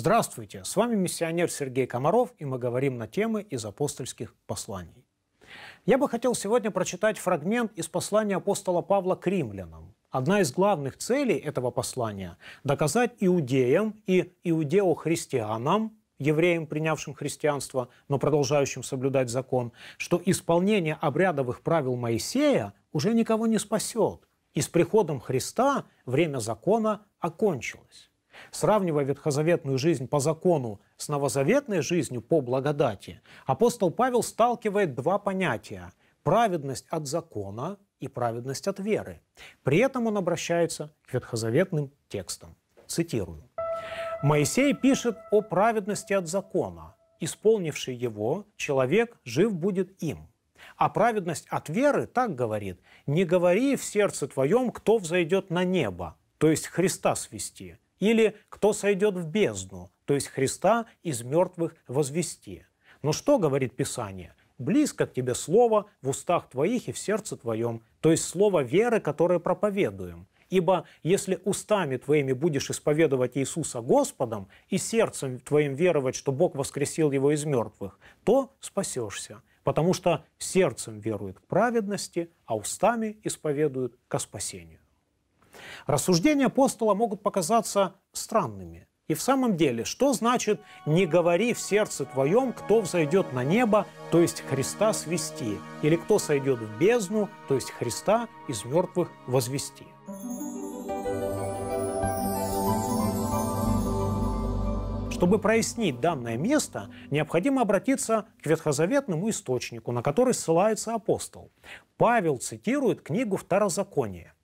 Здравствуйте, с вами миссионер Сергей Комаров, и мы говорим на темы из апостольских посланий. Я бы хотел сегодня прочитать фрагмент из послания апостола Павла к римлянам. Одна из главных целей этого послания – доказать иудеям и иудео-христианам, евреям, принявшим христианство, но продолжающим соблюдать закон, что исполнение обрядовых правил Моисея уже никого не спасет, и с приходом Христа время закона окончилось. Сравнивая ветхозаветную жизнь по закону с новозаветной жизнью по благодати, апостол Павел сталкивает два понятия – праведность от закона и праведность от веры. При этом он обращается к ветхозаветным текстам. Цитирую. Моисей пишет о праведности от закона. Исполнивший его, человек жив будет им. А праведность от веры так говорит, не говори в сердце твоем, кто взойдет на небо, то есть Христа свести, или «кто сойдет в бездну», то есть Христа из мертвых возвести. Но что говорит Писание? «Близко к тебе слово в устах твоих и в сердце твоем», то есть слово веры, которое проповедуем. Ибо если устами твоими будешь исповедовать Иисуса Господом и сердцем твоим веровать, что Бог воскресил его из мертвых, то спасешься, потому что сердцем верует к праведности, а устами исповедует ко спасению. Рассуждения апостола могут показаться странными. И в самом деле, что значит «не говори в сердце твоем, кто взойдет на небо, то есть Христа свести», или «кто сойдет в бездну, то есть Христа из мертвых возвести». Чтобы прояснить данное место, необходимо обратиться к ветхозаветному источнику, на который ссылается апостол. Павел цитирует книгу «Второзаконие».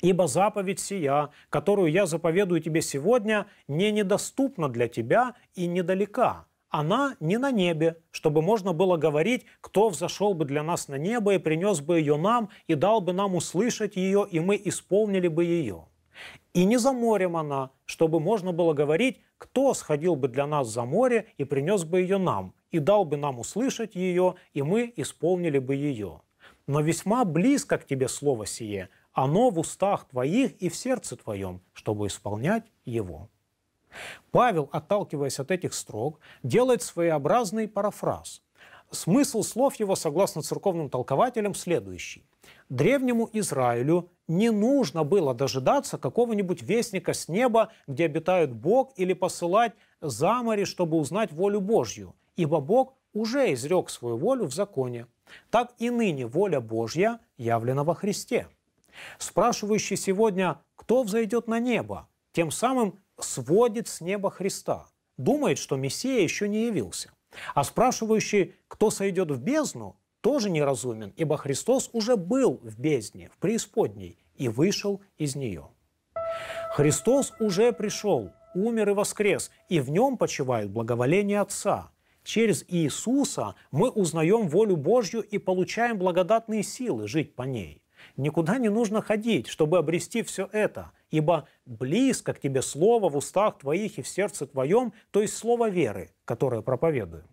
Ибо заповедь сия, которую я заповедую тебе сегодня, не недоступна для тебя и недалека. Она не на небе, чтобы можно было говорить, кто взошел бы для нас на небо и принес бы ее нам, и дал бы нам услышать ее, и мы исполнили бы ее. И не за морем она, чтобы можно было говорить, кто сходил бы для нас за море и принес бы ее нам, и дал бы нам услышать ее, и мы исполнили бы ее. Но весьма близко к тебе слово сие, оно в устах твоих и в сердце твоем, чтобы исполнять его». Павел, отталкиваясь от этих строк, делает своеобразный парафраз. Смысл слов его, согласно церковным толкователям, следующий. Древнему Израилю не нужно было дожидаться какого-нибудь вестника с неба, где обитает Бог, или посылать за море, чтобы узнать волю Божью, ибо Бог уже изрек свою волю в законе. Так и ныне воля Божья явлена во Христе – Спрашивающий сегодня, кто взойдет на небо, тем самым сводит с неба Христа, думает, что Мессия еще не явился. А спрашивающий, кто сойдет в бездну, тоже неразумен, ибо Христос уже был в бездне, в преисподней, и вышел из нее. Христос уже пришел, умер и воскрес, и в нем почивает благоволение Отца. Через Иисуса мы узнаем волю Божью и получаем благодатные силы жить по ней. Никуда не нужно ходить, чтобы обрести все это, ибо близко к тебе слово в устах твоих и в сердце твоем, то есть слово веры, которое проповедую.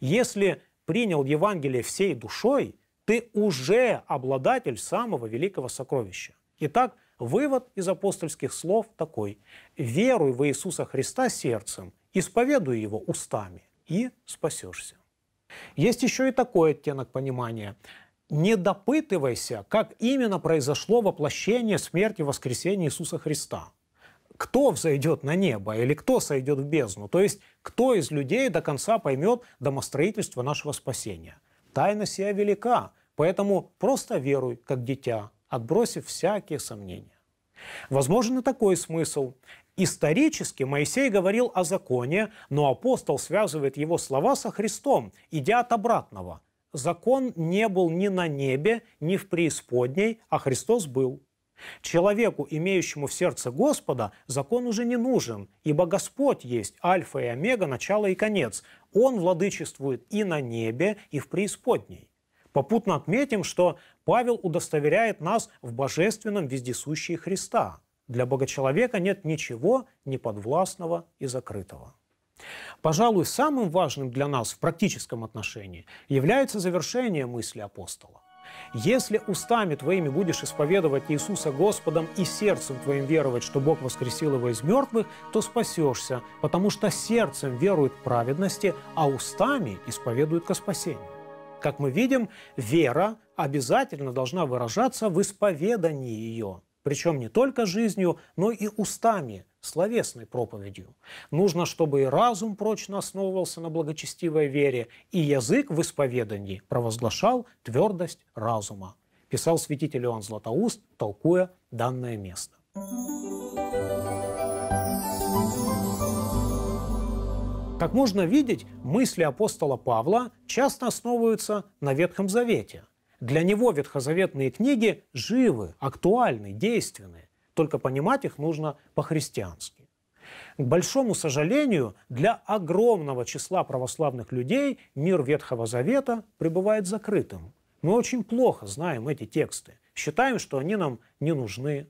Если принял Евангелие всей душой, ты уже обладатель самого великого сокровища. Итак, вывод из апостольских слов такой. Веруй в Иисуса Христа сердцем, исповедуй его устами и спасешься. Есть еще и такой оттенок понимания не допытывайся, как именно произошло воплощение, смерти и воскресение Иисуса Христа. Кто взойдет на небо или кто сойдет в бездну? То есть, кто из людей до конца поймет домостроительство нашего спасения? Тайна сия велика, поэтому просто веруй, как дитя, отбросив всякие сомнения. Возможен и такой смысл. Исторически Моисей говорил о законе, но апостол связывает его слова со Христом, идя от обратного – закон не был ни на небе, ни в преисподней, а Христос был. Человеку, имеющему в сердце Господа, закон уже не нужен, ибо Господь есть альфа и омега, начало и конец. Он владычествует и на небе, и в преисподней. Попутно отметим, что Павел удостоверяет нас в божественном вездесущии Христа. Для богочеловека нет ничего неподвластного и закрытого. Пожалуй, самым важным для нас в практическом отношении является завершение мысли апостола. Если устами твоими будешь исповедовать Иисуса Господом и сердцем твоим веровать, что Бог воскресил его из мертвых, то спасешься, потому что сердцем верует к праведности, а устами исповедует ко спасению. Как мы видим, вера обязательно должна выражаться в исповедании ее, причем не только жизнью, но и устами – словесной проповедью. Нужно, чтобы и разум прочно основывался на благочестивой вере, и язык в исповедании провозглашал твердость разума, писал святитель Иоанн Златоуст, толкуя данное место. Как можно видеть, мысли апостола Павла часто основываются на Ветхом Завете. Для него ветхозаветные книги живы, актуальны, действенны только понимать их нужно по-христиански. К большому сожалению, для огромного числа православных людей мир Ветхого Завета пребывает закрытым. Мы очень плохо знаем эти тексты, считаем, что они нам не нужны.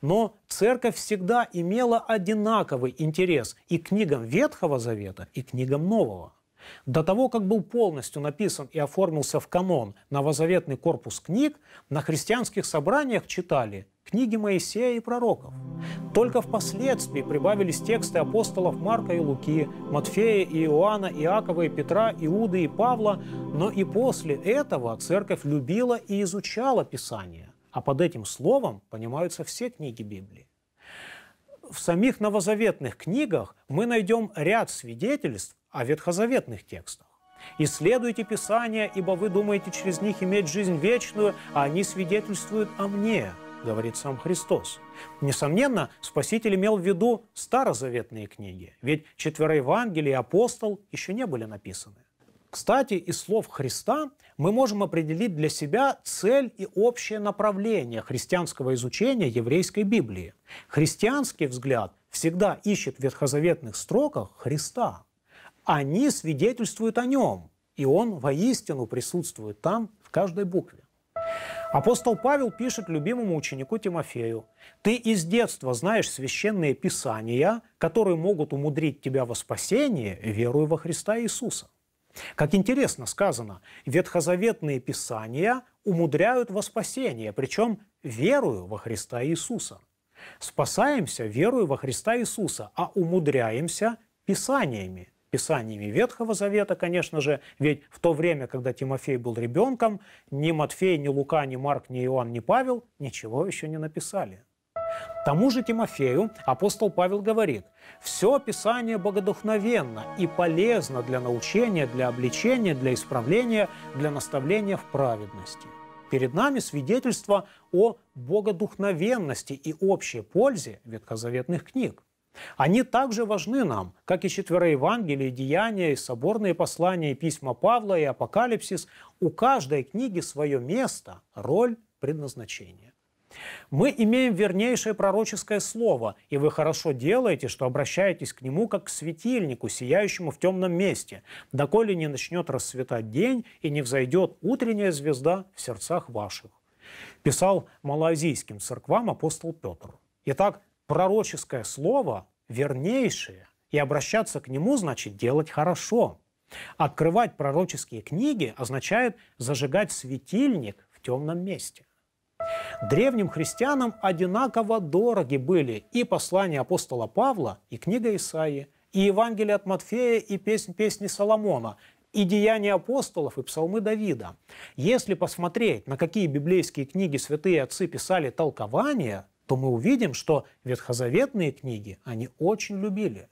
Но церковь всегда имела одинаковый интерес и к книгам Ветхого Завета, и к книгам Нового. До того, как был полностью написан и оформился в канон новозаветный корпус книг, на христианских собраниях читали книги Моисея и пророков. Только впоследствии прибавились тексты апостолов Марка и Луки, Матфея и Иоанна, Иакова и Петра, Иуды и Павла, но и после этого церковь любила и изучала Писание, а под этим словом понимаются все книги Библии. В самих новозаветных книгах мы найдем ряд свидетельств о ветхозаветных текстах. «Исследуйте Писание, ибо вы думаете через них иметь жизнь вечную, а они свидетельствуют о мне», говорит сам Христос. Несомненно, Спаситель имел в виду старозаветные книги, ведь четвероевангелие и апостол еще не были написаны. Кстати, из слов Христа мы можем определить для себя цель и общее направление христианского изучения еврейской Библии. Христианский взгляд всегда ищет в ветхозаветных строках Христа. Они свидетельствуют о нем, и он воистину присутствует там в каждой букве. Апостол Павел пишет любимому ученику Тимофею, «Ты из детства знаешь священные писания, которые могут умудрить тебя во спасение, веруя во Христа Иисуса». Как интересно сказано, ветхозаветные писания умудряют во спасение, причем верую во Христа Иисуса. Спасаемся верою во Христа Иисуса, а умудряемся писаниями – писаниями Ветхого Завета, конечно же, ведь в то время, когда Тимофей был ребенком, ни Матфей, ни Лука, ни Марк, ни Иоанн, ни Павел ничего еще не написали. Тому же Тимофею апостол Павел говорит, «Все Писание богодухновенно и полезно для научения, для обличения, для исправления, для наставления в праведности». Перед нами свидетельство о богодухновенности и общей пользе ветхозаветных книг. Они также важны нам, как и четверо Евангелий, Деяния, и соборные послания, и письма Павла, и Апокалипсис. У каждой книги свое место, роль, предназначение. Мы имеем вернейшее пророческое слово, и вы хорошо делаете, что обращаетесь к нему как к светильнику, сияющему в темном месте, доколе не начнет расцветать день и не взойдет утренняя звезда в сердцах ваших», – писал малазийским церквам апостол Петр. Итак, пророческое слово вернейшее, и обращаться к нему значит делать хорошо. Открывать пророческие книги означает зажигать светильник в темном месте. Древним христианам одинаково дороги были и послание апостола Павла, и книга Исаии, и Евангелие от Матфея, и песнь, песни Соломона, и деяния апостолов, и псалмы Давида. Если посмотреть, на какие библейские книги святые отцы писали толкования, то мы увидим, что ветхозаветные книги они очень любили.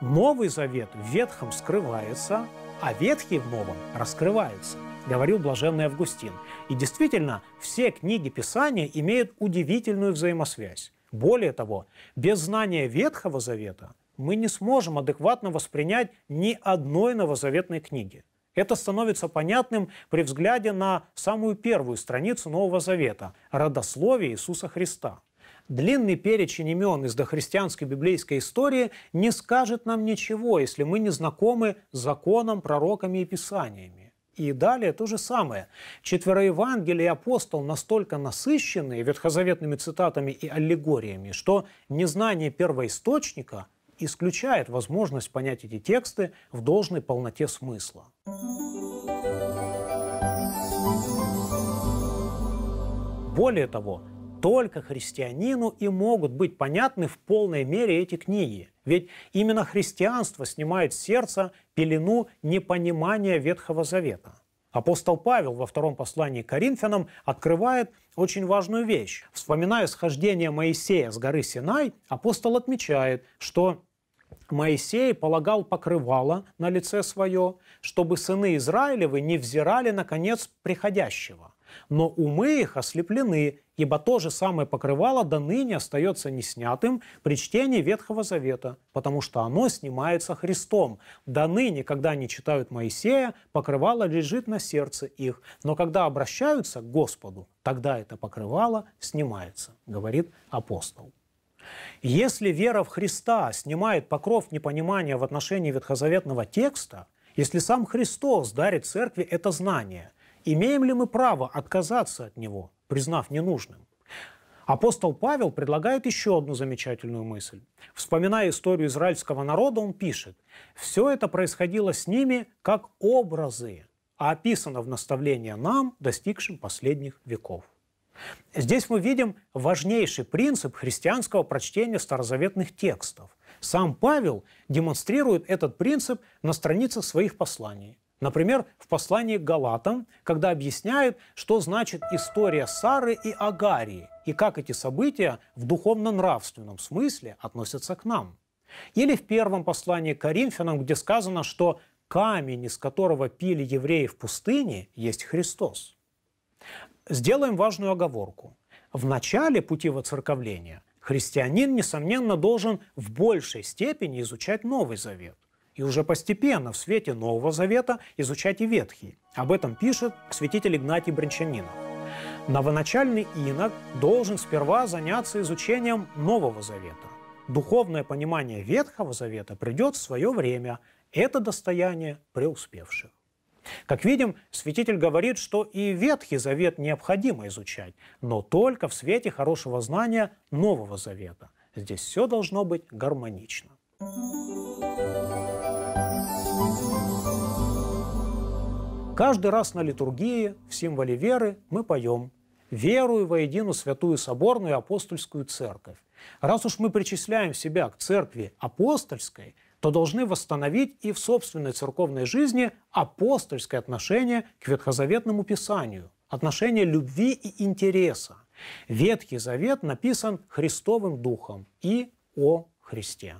Новый Завет в Ветхом скрывается, а Ветхий в Новом раскрывается, говорил блаженный Августин. И действительно, все книги Писания имеют удивительную взаимосвязь. Более того, без знания Ветхого Завета мы не сможем адекватно воспринять ни одной новозаветной книги. Это становится понятным при взгляде на самую первую страницу Нового Завета – родословие Иисуса Христа. Длинный перечень имен из дохристианской библейской истории не скажет нам ничего, если мы не знакомы с законом, пророками и писаниями. И далее то же самое. Четвероевангелие и апостол настолько насыщены ветхозаветными цитатами и аллегориями, что незнание первоисточника – исключает возможность понять эти тексты в должной полноте смысла. Более того, только христианину и могут быть понятны в полной мере эти книги. Ведь именно христианство снимает с сердца пелену непонимания Ветхого Завета. Апостол Павел во втором послании к Коринфянам открывает очень важную вещь. Вспоминая схождение Моисея с горы Синай, апостол отмечает, что Моисей полагал покрывало на лице свое, чтобы сыны Израилевы не взирали на конец приходящего. Но умы их ослеплены, ибо то же самое покрывало до ныне остается неснятым при чтении Ветхого Завета, потому что оно снимается Христом. До ныне, когда они читают Моисея, покрывало лежит на сердце их, но когда обращаются к Господу, тогда это покрывало снимается, говорит апостол. Если вера в Христа снимает покров непонимания в отношении ветхозаветного текста, если сам Христос дарит церкви это знание, имеем ли мы право отказаться от него, признав ненужным? Апостол Павел предлагает еще одну замечательную мысль. Вспоминая историю израильского народа, он пишет, «Все это происходило с ними как образы, а описано в наставлении нам, достигшим последних веков». Здесь мы видим важнейший принцип христианского прочтения старозаветных текстов. Сам Павел демонстрирует этот принцип на страницах своих посланий. Например, в послании к Галатам, когда объясняет, что значит история Сары и Агарии, и как эти события в духовно-нравственном смысле относятся к нам. Или в первом послании к Коринфянам, где сказано, что камень, из которого пили евреи в пустыне, есть Христос. Сделаем важную оговорку. В начале пути воцерковления христианин, несомненно, должен в большей степени изучать Новый Завет и уже постепенно в свете Нового Завета изучать и Ветхий. Об этом пишет святитель Игнатий Брянчанинов. Новоначальный инок должен сперва заняться изучением Нового Завета. Духовное понимание Ветхого Завета придет в свое время. Это достояние преуспевших. Как видим, святитель говорит, что и Ветхий Завет необходимо изучать, но только в свете хорошего знания Нового Завета. Здесь все должно быть гармонично. Каждый раз на литургии в символе веры мы поем «Верую во едину святую соборную апостольскую церковь». Раз уж мы причисляем себя к церкви апостольской – то должны восстановить и в собственной церковной жизни апостольское отношение к ветхозаветному писанию, отношение любви и интереса. Ветхий Завет написан Христовым Духом и о Христе.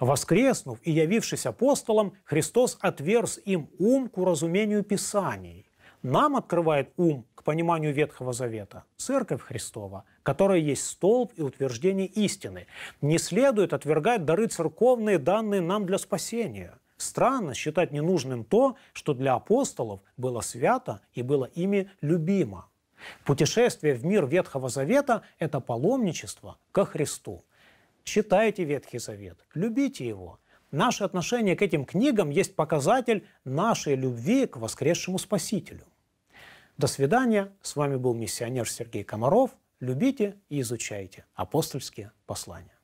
Воскреснув и явившись апостолом, Христос отверз им ум к уразумению Писаний, нам открывает ум к пониманию Ветхого Завета, Церковь Христова, которая есть столб и утверждение истины. Не следует отвергать дары церковные, данные нам для спасения. Странно считать ненужным то, что для апостолов было свято и было ими любимо. Путешествие в мир Ветхого Завета – это паломничество ко Христу. Читайте Ветхий Завет, любите его – Наше отношение к этим книгам есть показатель нашей любви к воскресшему Спасителю. До свидания. С вами был миссионер Сергей Комаров. Любите и изучайте апостольские послания.